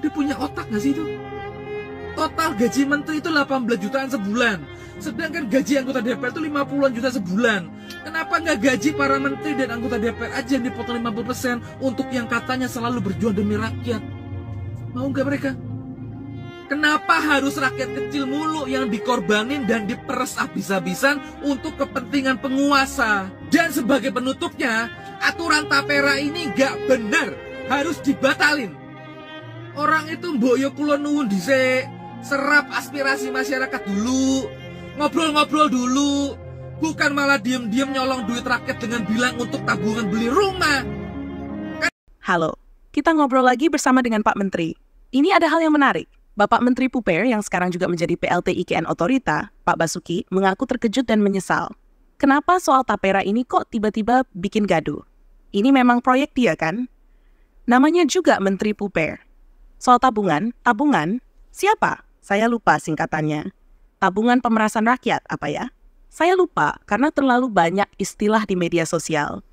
dia punya otak gak sih itu? Total gaji menteri itu 18 jutaan sebulan. Sedangkan gaji anggota DPR itu 50-an juta sebulan. Kenapa nggak gaji para menteri dan anggota DPR aja yang dipotong 50% untuk yang katanya selalu berjuang demi rakyat? Mau gak mereka? Kenapa harus rakyat kecil mulu yang dikorbanin dan diperes habis-habisan untuk kepentingan penguasa? Dan sebagai penutupnya, aturan tapera ini gak benar. Harus dibatalin. Orang itu mbok yo kula nuwun dhisik. Serap aspirasi masyarakat dulu. Ngobrol-ngobrol dulu. Bukan malah diam-diam nyolong duit rakyat dengan bilang untuk tabungan beli rumah. Kan... Halo, kita ngobrol lagi bersama dengan Pak Menteri. Ini ada hal yang menarik. Bapak Menteri Puper yang sekarang juga menjadi PLT IKN Otorita, Pak Basuki, mengaku terkejut dan menyesal. Kenapa soal tapera ini kok tiba-tiba bikin gaduh? Ini memang proyek dia kan? Namanya juga Menteri Puper. Soal tabungan, tabungan? Siapa? Saya lupa singkatannya. Tabungan pemerasan rakyat, apa ya? Saya lupa karena terlalu banyak istilah di media sosial.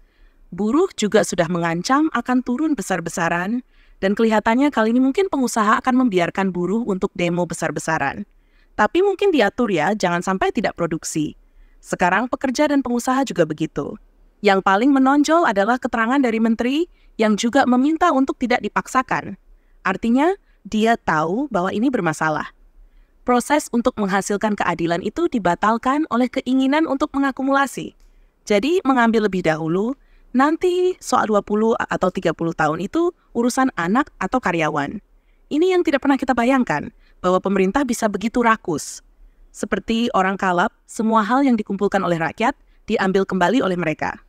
Buruh juga sudah mengancam akan turun besar-besaran, dan kelihatannya kali ini mungkin pengusaha akan membiarkan buruh untuk demo besar-besaran. Tapi mungkin diatur ya, jangan sampai tidak produksi. Sekarang pekerja dan pengusaha juga begitu. Yang paling menonjol adalah keterangan dari menteri yang juga meminta untuk tidak dipaksakan, Artinya, dia tahu bahwa ini bermasalah. Proses untuk menghasilkan keadilan itu dibatalkan oleh keinginan untuk mengakumulasi. Jadi, mengambil lebih dahulu, nanti soal 20 atau 30 tahun itu urusan anak atau karyawan. Ini yang tidak pernah kita bayangkan, bahwa pemerintah bisa begitu rakus. Seperti orang kalap, semua hal yang dikumpulkan oleh rakyat diambil kembali oleh mereka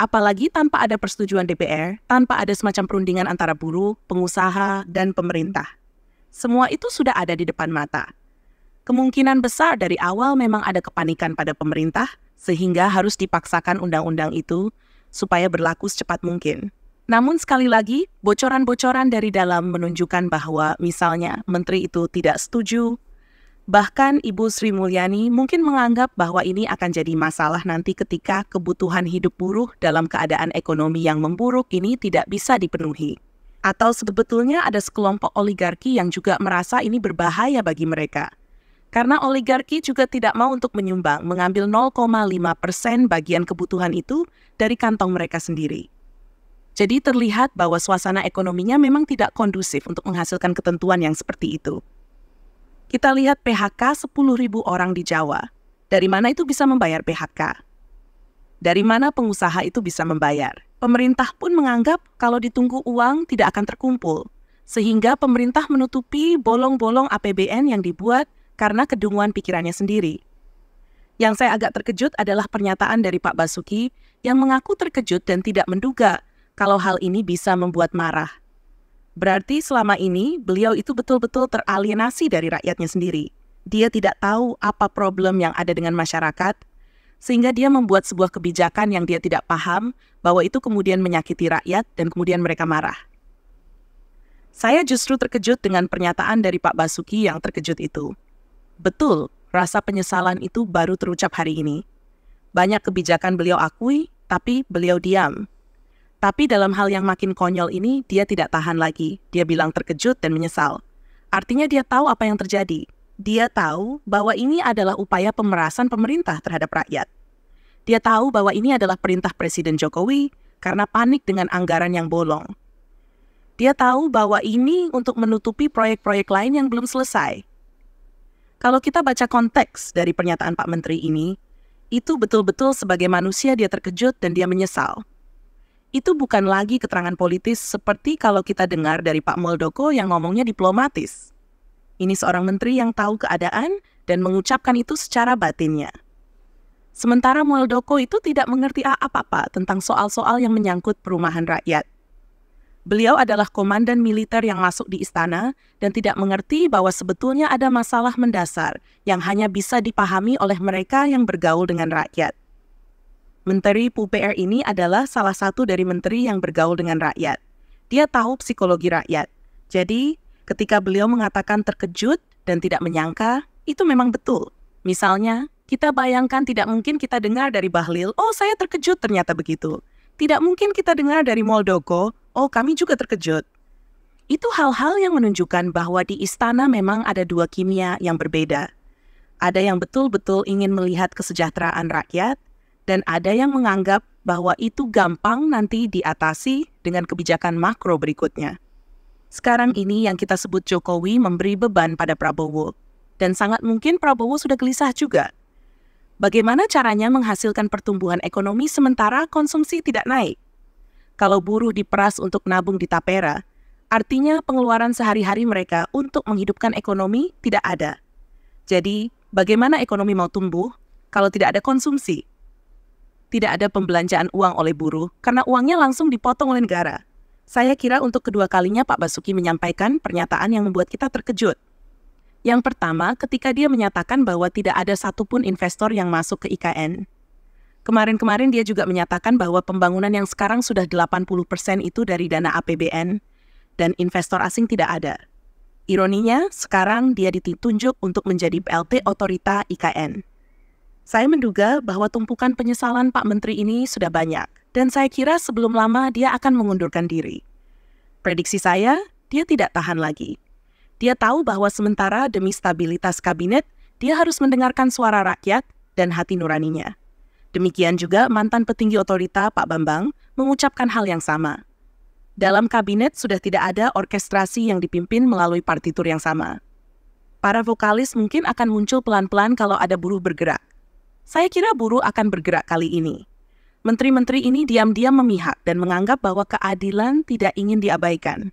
apalagi tanpa ada persetujuan DPR, tanpa ada semacam perundingan antara buruh, pengusaha, dan pemerintah. Semua itu sudah ada di depan mata. Kemungkinan besar dari awal memang ada kepanikan pada pemerintah, sehingga harus dipaksakan undang-undang itu supaya berlaku secepat mungkin. Namun sekali lagi, bocoran-bocoran dari dalam menunjukkan bahwa misalnya menteri itu tidak setuju, Bahkan Ibu Sri Mulyani mungkin menganggap bahwa ini akan jadi masalah nanti ketika kebutuhan hidup buruh dalam keadaan ekonomi yang memburuk ini tidak bisa dipenuhi. Atau sebetulnya ada sekelompok oligarki yang juga merasa ini berbahaya bagi mereka. Karena oligarki juga tidak mau untuk menyumbang, mengambil 0,5 persen bagian kebutuhan itu dari kantong mereka sendiri. Jadi terlihat bahwa suasana ekonominya memang tidak kondusif untuk menghasilkan ketentuan yang seperti itu. Kita lihat PHK 10.000 orang di Jawa. Dari mana itu bisa membayar PHK? Dari mana pengusaha itu bisa membayar? Pemerintah pun menganggap kalau ditunggu uang tidak akan terkumpul, sehingga pemerintah menutupi bolong-bolong APBN yang dibuat karena kedunguan pikirannya sendiri. Yang saya agak terkejut adalah pernyataan dari Pak Basuki yang mengaku terkejut dan tidak menduga kalau hal ini bisa membuat marah. Berarti selama ini beliau itu betul-betul teralienasi dari rakyatnya sendiri. Dia tidak tahu apa problem yang ada dengan masyarakat, sehingga dia membuat sebuah kebijakan yang dia tidak paham bahwa itu kemudian menyakiti rakyat dan kemudian mereka marah. Saya justru terkejut dengan pernyataan dari Pak Basuki yang terkejut itu. Betul, rasa penyesalan itu baru terucap hari ini. Banyak kebijakan beliau akui, tapi beliau diam. Tapi dalam hal yang makin konyol ini, dia tidak tahan lagi. Dia bilang terkejut dan menyesal. Artinya dia tahu apa yang terjadi. Dia tahu bahwa ini adalah upaya pemerasan pemerintah terhadap rakyat. Dia tahu bahwa ini adalah perintah Presiden Jokowi karena panik dengan anggaran yang bolong. Dia tahu bahwa ini untuk menutupi proyek-proyek lain yang belum selesai. Kalau kita baca konteks dari pernyataan Pak Menteri ini, itu betul-betul sebagai manusia dia terkejut dan dia menyesal itu bukan lagi keterangan politis seperti kalau kita dengar dari Pak Muldoko yang ngomongnya diplomatis. Ini seorang menteri yang tahu keadaan dan mengucapkan itu secara batinnya. Sementara Muldoko itu tidak mengerti apa-apa tentang soal-soal yang menyangkut perumahan rakyat. Beliau adalah komandan militer yang masuk di istana dan tidak mengerti bahwa sebetulnya ada masalah mendasar yang hanya bisa dipahami oleh mereka yang bergaul dengan rakyat. Menteri PUPR ini adalah salah satu dari menteri yang bergaul dengan rakyat. Dia tahu psikologi rakyat. Jadi, ketika beliau mengatakan terkejut dan tidak menyangka, itu memang betul. Misalnya, kita bayangkan tidak mungkin kita dengar dari Bahlil, oh saya terkejut ternyata begitu. Tidak mungkin kita dengar dari Moldoko, oh kami juga terkejut. Itu hal-hal yang menunjukkan bahwa di istana memang ada dua kimia yang berbeda. Ada yang betul-betul ingin melihat kesejahteraan rakyat, dan ada yang menganggap bahwa itu gampang nanti diatasi dengan kebijakan makro berikutnya. Sekarang ini yang kita sebut Jokowi memberi beban pada Prabowo, dan sangat mungkin Prabowo sudah gelisah juga. Bagaimana caranya menghasilkan pertumbuhan ekonomi sementara konsumsi tidak naik? Kalau buruh diperas untuk nabung di tapera, artinya pengeluaran sehari-hari mereka untuk menghidupkan ekonomi tidak ada. Jadi, bagaimana ekonomi mau tumbuh kalau tidak ada konsumsi? tidak ada pembelanjaan uang oleh buruh karena uangnya langsung dipotong oleh negara. Saya kira untuk kedua kalinya Pak Basuki menyampaikan pernyataan yang membuat kita terkejut. Yang pertama, ketika dia menyatakan bahwa tidak ada satupun investor yang masuk ke IKN. Kemarin-kemarin dia juga menyatakan bahwa pembangunan yang sekarang sudah 80% itu dari dana APBN dan investor asing tidak ada. Ironinya, sekarang dia ditunjuk untuk menjadi PLT otorita IKN. Saya menduga bahwa tumpukan penyesalan Pak Menteri ini sudah banyak, dan saya kira sebelum lama dia akan mengundurkan diri. Prediksi saya, dia tidak tahan lagi. Dia tahu bahwa sementara demi stabilitas kabinet, dia harus mendengarkan suara rakyat dan hati nuraninya. Demikian juga mantan petinggi otorita Pak Bambang mengucapkan hal yang sama. Dalam kabinet sudah tidak ada orkestrasi yang dipimpin melalui partitur yang sama. Para vokalis mungkin akan muncul pelan-pelan kalau ada buruh bergerak. Saya kira buruh akan bergerak kali ini. Menteri-menteri ini diam-diam memihak dan menganggap bahwa keadilan tidak ingin diabaikan.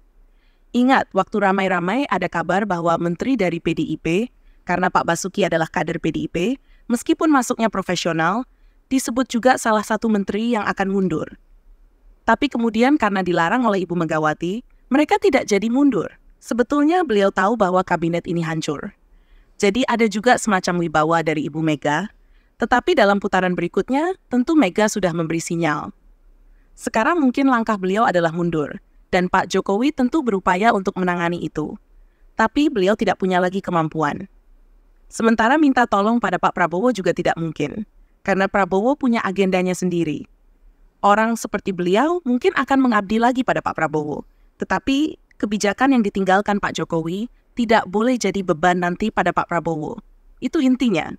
Ingat, waktu ramai-ramai ada kabar bahwa menteri dari PDIP, karena Pak Basuki adalah kader PDIP, meskipun masuknya profesional, disebut juga salah satu menteri yang akan mundur. Tapi kemudian karena dilarang oleh Ibu Megawati, mereka tidak jadi mundur. Sebetulnya beliau tahu bahwa kabinet ini hancur. Jadi ada juga semacam wibawa dari Ibu Mega tetapi dalam putaran berikutnya, tentu Mega sudah memberi sinyal. Sekarang mungkin langkah beliau adalah mundur, dan Pak Jokowi tentu berupaya untuk menangani itu. Tapi beliau tidak punya lagi kemampuan. Sementara minta tolong pada Pak Prabowo juga tidak mungkin, karena Prabowo punya agendanya sendiri. Orang seperti beliau mungkin akan mengabdi lagi pada Pak Prabowo, tetapi kebijakan yang ditinggalkan Pak Jokowi tidak boleh jadi beban nanti pada Pak Prabowo. Itu intinya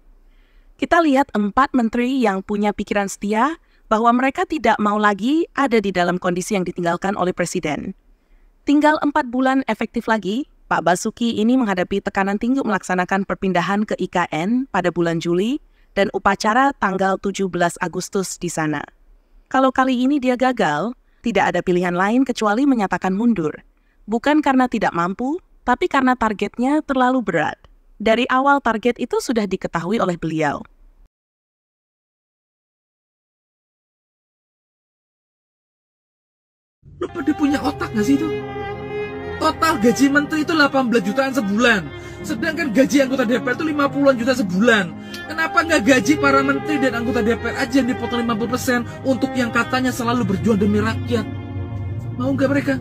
kita lihat empat menteri yang punya pikiran setia bahwa mereka tidak mau lagi ada di dalam kondisi yang ditinggalkan oleh presiden. Tinggal empat bulan efektif lagi, Pak Basuki ini menghadapi tekanan tinggi melaksanakan perpindahan ke IKN pada bulan Juli dan upacara tanggal 17 Agustus di sana. Kalau kali ini dia gagal, tidak ada pilihan lain kecuali menyatakan mundur. Bukan karena tidak mampu, tapi karena targetnya terlalu berat dari awal target itu sudah diketahui oleh beliau. Lu pada punya otak gak sih itu? Total gaji menteri itu 18 jutaan sebulan. Sedangkan gaji anggota DPR itu 50-an juta sebulan. Kenapa nggak gaji para menteri dan anggota DPR aja yang dipotong 50% untuk yang katanya selalu berjuang demi rakyat? Mau nggak mereka?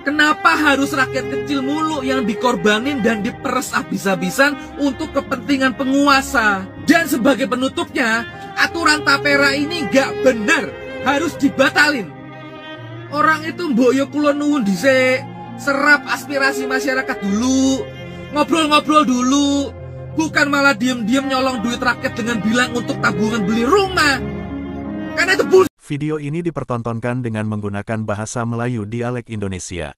Kenapa harus rakyat kecil mulu yang dikorbanin dan diperes abis-abisan untuk kepentingan penguasa? Dan sebagai penutupnya, aturan tapera ini gak benar, harus dibatalin. Orang itu mboyo kulon nuwun dhisik, serap aspirasi masyarakat dulu, ngobrol-ngobrol dulu, bukan malah diem-diem nyolong duit rakyat dengan bilang untuk tabungan beli rumah. Karena itu bullshit. Video ini dipertontonkan dengan menggunakan bahasa Melayu dialek Indonesia.